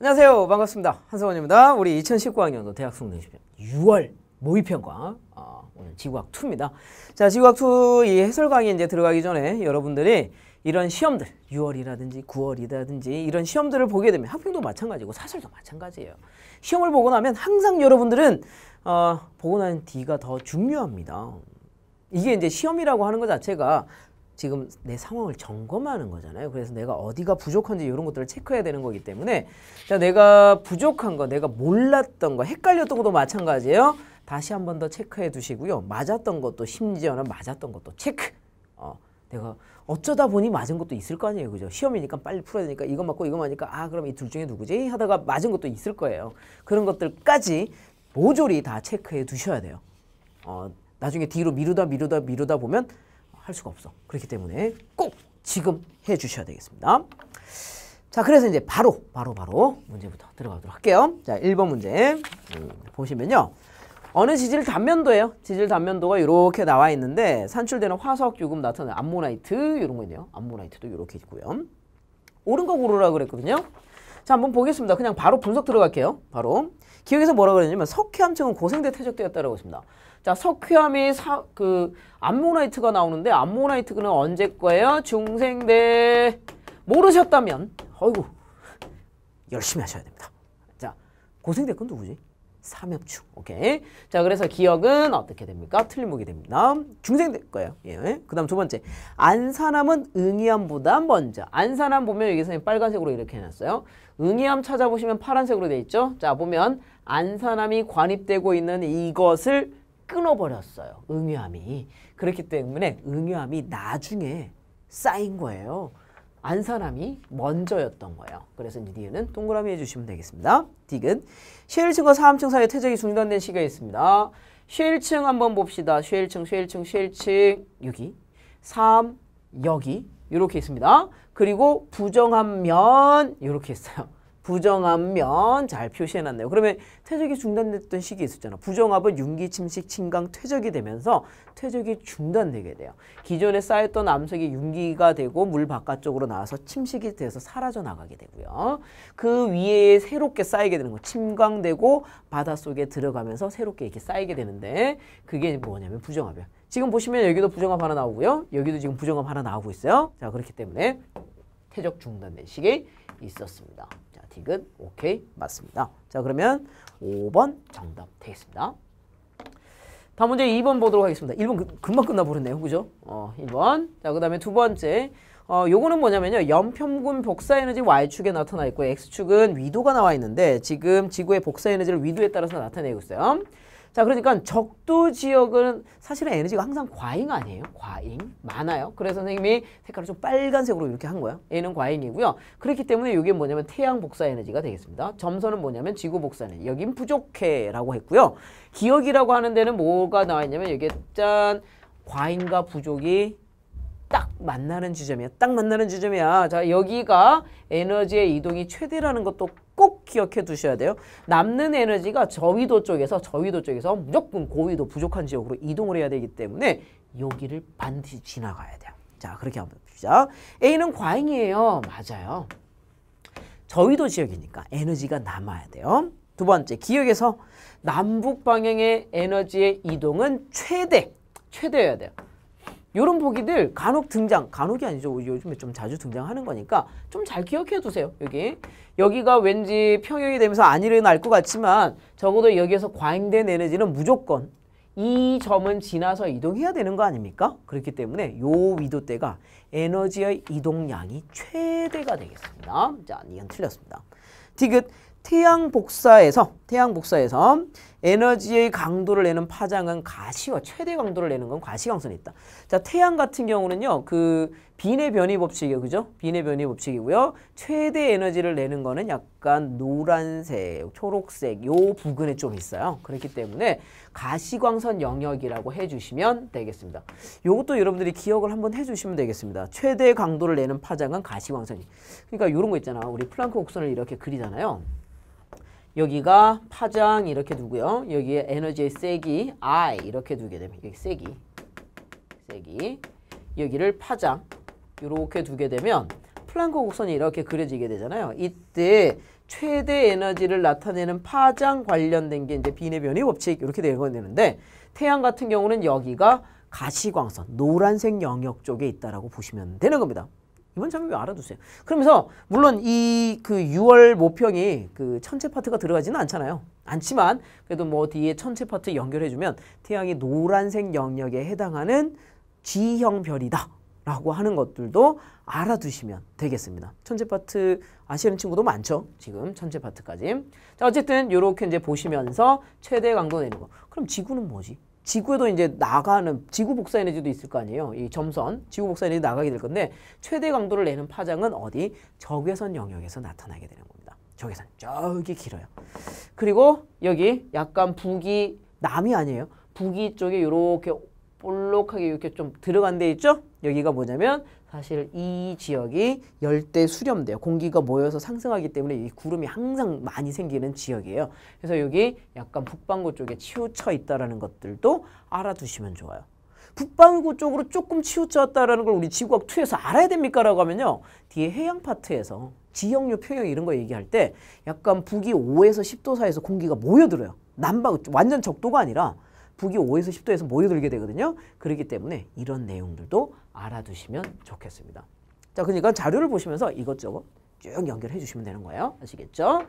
안녕하세요. 반갑습니다. 한성원입니다. 우리 2019학년도 대학 수능 시험 6월 모의평가 어, 오늘 지구학 2입니다. 자, 지구학 2이 해설 강의 이제 들어가기 전에 여러분들이 이런 시험들 6월이라든지 9월이라든지 이런 시험들을 보게 되면 학평도 마찬가지고 사설도 마찬가지예요. 시험을 보고 나면 항상 여러분들은 어, 보고 난 뒤가 더 중요합니다. 이게 이제 시험이라고 하는 것 자체가 지금 내 상황을 점검하는 거잖아요. 그래서 내가 어디가 부족한지 이런 것들을 체크해야 되는 거기 때문에 자, 내가 부족한 거, 내가 몰랐던 거, 헷갈렸던 것도 마찬가지예요. 다시 한 번 더 체크해 두시고요. 맞았던 것도 심지어는 맞았던 것도 체크. 어, 내가 어쩌다 보니 맞은 것도 있을 거 아니에요. 그죠? 시험이니까 빨리 풀어야 되니까 이거 맞고 이거 맞으니까 아, 그럼 이 둘 중에 누구지? 하다가 맞은 것도 있을 거예요. 그런 것들까지 모조리 다 체크해 두셔야 돼요. 어, 나중에 뒤로 미루다 미루다 미루다 보면 할 수가 없어. 그렇기 때문에 꼭 지금 해주셔야 되겠습니다. 자, 그래서 이제 바로, 바로, 바로 문제부터 들어가도록 할게요. 자, 1번 문제 음, 보시면요. 어느 지질 단면도예요. 지질 단면도가 이렇게 나와 있는데 산출되는 화석, 유금, 나타나 암모나이트 이런 거 있네요. 암모나이트도 이렇게 있고요. 옳은 거 고르라 고 그랬거든요. 자, 한번 보겠습니다. 그냥 바로 분석 들어갈게요. 바로. 기억에서 뭐라 그랬냐면 석회암층은 고생대 퇴적되었다라고 했습니다. 자, 석회암이 사, 그 암모나이트가 나오는데 암모나이트는 언제 거예요? 중생대 모르셨다면 어이구 열심히 하셔야 됩니다. 자, 고생대 건 누구지? 삼엽충. 오케이. 자, 그래서 기억은 어떻게 됩니까? 틀림목이 됩니다. 중생대 거예요. 예. 그 다음 두 번째. 안산암은 응이암보다 먼저. 안산암 보면 여기서 빨간색으로 이렇게 해놨어요. 응이암 찾아보시면 파란색으로 돼 있죠? 자, 보면 안산암이 관입되고 있는 이것을 끊어버렸어요. 응유함이 그렇기 때문에 응유함이 나중에 쌓인 거예요. 안 사람이 먼저였던 거예요. 그래서 이 니은 동그라미 해주시면 되겠습니다. 디귿. 쉐일층과 사함층 사이에 퇴적이 중단된 시기가 있습니다. 쉐일층 한번 봅시다. 쉐일층, 쉐일층, 쉐일층 여기 사암 여기 이렇게 있습니다. 그리고 부정한 면 이렇게 있어요. 부정한 면잘 표시해놨네요. 그러면 퇴적이 중단됐던 시기 있었잖아. 부정압은 윤기, 침식, 침강, 퇴적이 되면서 퇴적이 중단되게 돼요. 기존에 쌓였던 암석이 윤기가 되고 물 바깥쪽으로 나와서 침식이 돼서 사라져 나가게 되고요. 그 위에 새롭게 쌓이게 되는 거. 침강되고 바닷속에 들어가면서 새롭게 이렇게 쌓이게 되는데 그게 뭐냐면 부정압이야. 지금 보시면 여기도 부정압 하나 나오고요. 여기도 지금 부정압 하나 나오고 있어요. 자 그렇기 때문에 퇴적 중단된 시기 있었습니다. 틱은 오케이 맞습니다. 자 그러면 5번 정답 되겠습니다. 다음 문제 2번 보도록 하겠습니다. 1번 그, 금방 끝나버렸네요. 그죠? 어, 1번. 자, 그 다음에 두 번째. 어, 요거는 뭐냐면요. 연평균 복사에너지 Y축에 나타나 있고 X축은 위도가 나와 있는데 지금 지구의 복사에너지를 위도에 따라서 나타내고 있어요. 자, 그러니까 적도 지역은 사실은 에너지가 항상 과잉 아니에요? 과잉? 많아요. 그래서 선생님이 색깔을 좀 빨간색으로 이렇게 한 거예요. 얘는 과잉이고요. 그렇기 때문에 이게 뭐냐면 태양 복사 에너지가 되겠습니다. 점선은 뭐냐면 지구 복사 는 여긴 부족해라고 했고요. 기억이라고 하는 데는 뭐가 나와 있냐면 이게 짠 과잉과 부족이 딱 만나는 지점이야. 딱 만나는 지점이야. 자, 여기가 에너지의 이동이 최대라는 것도 꼭 기억해 두셔야 돼요. 남는 에너지가 저위도 쪽에서 저위도 쪽에서 무조건 고위도 부족한 지역으로 이동을 해야 되기 때문에 여기를 반드시 지나가야 돼요. 자 그렇게 한번 봅시다. A는 과잉이에요. 맞아요. 저위도 지역이니까 에너지가 남아야 돼요. 두 번째 기역에서 남북 방향의 에너지의 이동은 최대 최대여야 돼요. 요런 보기들 간혹 등장, 간혹이 아니죠. 요즘에 좀 자주 등장하는 거니까 좀 잘 기억해 두세요. 여기. 여기가 왠지 평형이 되면서 안 일어날 것 같지만 적어도 여기에서 과잉된 에너지는 무조건 이 점은 지나서 이동해야 되는 거 아닙니까? 그렇기 때문에 요 위도대가 에너지의 이동량이 최대가 되겠습니다. 자, 이건 틀렸습니다. 디귿 태양 복사에서 태양 복사에서 에너지의 강도를 내는 파장은 가시와 최대 강도를 내는 건 가시광선이 있다. 자, 태양 같은 경우는요. 그 빈의 변이 법칙이요. 에 그죠? 빈의 변이 법칙이고요. 최대 에너지를 내는 거는 약간 노란색, 초록색 요 부근에 좀 있어요. 그렇기 때문에 가시광선 영역이라고 해 주시면 되겠습니다. 요것도 여러분들이 기억을 한번 해 주시면 되겠습니다. 최대 강도를 내는 파장은 가시광선이. 그러니까 요런 거 있잖아. 우리 플랑크 곡선을 이렇게 그리잖아요. 여기가 파장 이렇게 두고요. 여기에 에너지의 세기 I 이렇게 두게 되면 여기 세기 세기 여기를 파장 이렇게 두게 되면 플랑크 곡선이 이렇게 그려지게 되잖아요. 이때 최대 에너지를 나타내는 파장 관련된 게 이제 빈의 변이 법칙 이렇게 되는데 태양 같은 경우는 여기가 가시광선 노란색 영역 쪽에 있다라고 보시면 되는 겁니다. 이번 참여 알아두세요. 그러면서 물론 이 그 6월 모평이 그 천체 파트가 들어가지는 않잖아요. 않지만 그래도 뭐 뒤에 천체 파트 연결해주면 태양이 노란색 영역에 해당하는 G형 별이다. 라고 하는 것들도 알아두시면 되겠습니다. 천재 파트 아시는 친구도 많죠. 지금 천재 파트까지. 자 어쨌든 이렇게 이제 보시면서 최대 강도 내는 거. 그럼 지구는 뭐지? 지구에도 이제 나가는 지구 복사 에너지도 있을 거 아니에요. 이 점선 지구 복사 에너지 나가게 될 건데 최대 강도를 내는 파장은 어디 적외선 영역에서 나타나게 되는 겁니다. 적외선 저기 길어요. 그리고 여기 약간 북이 남이 아니에요. 북이 쪽에 이렇게 볼록하게 이렇게 좀 들어간 데 있죠? 여기가 뭐냐면 사실 이 지역이 열대 수렴돼요. 공기가 모여서 상승하기 때문에 이 구름이 항상 많이 생기는 지역이에요. 그래서 여기 약간 북방구 쪽에 치우쳐 있다라는 것들도 알아두시면 좋아요. 북방구 쪽으로 조금 치우쳤다라는 걸 우리 지구학 2에서 알아야 됩니까? 라고 하면요. 뒤에 해양 파트에서 지형류 평형 이런 거 얘기할 때 약간 북위 5에서 10도 사이에서 공기가 모여들어요. 남방 완전 적도가 아니라 북위 5에서 10도에서 모여들게 되거든요. 그렇기 때문에 이런 내용들도 알아두시면 좋겠습니다. 자, 그러니까 자료를 보시면서 이것저것 쭉 연결해 주시면 되는 거예요. 아시겠죠?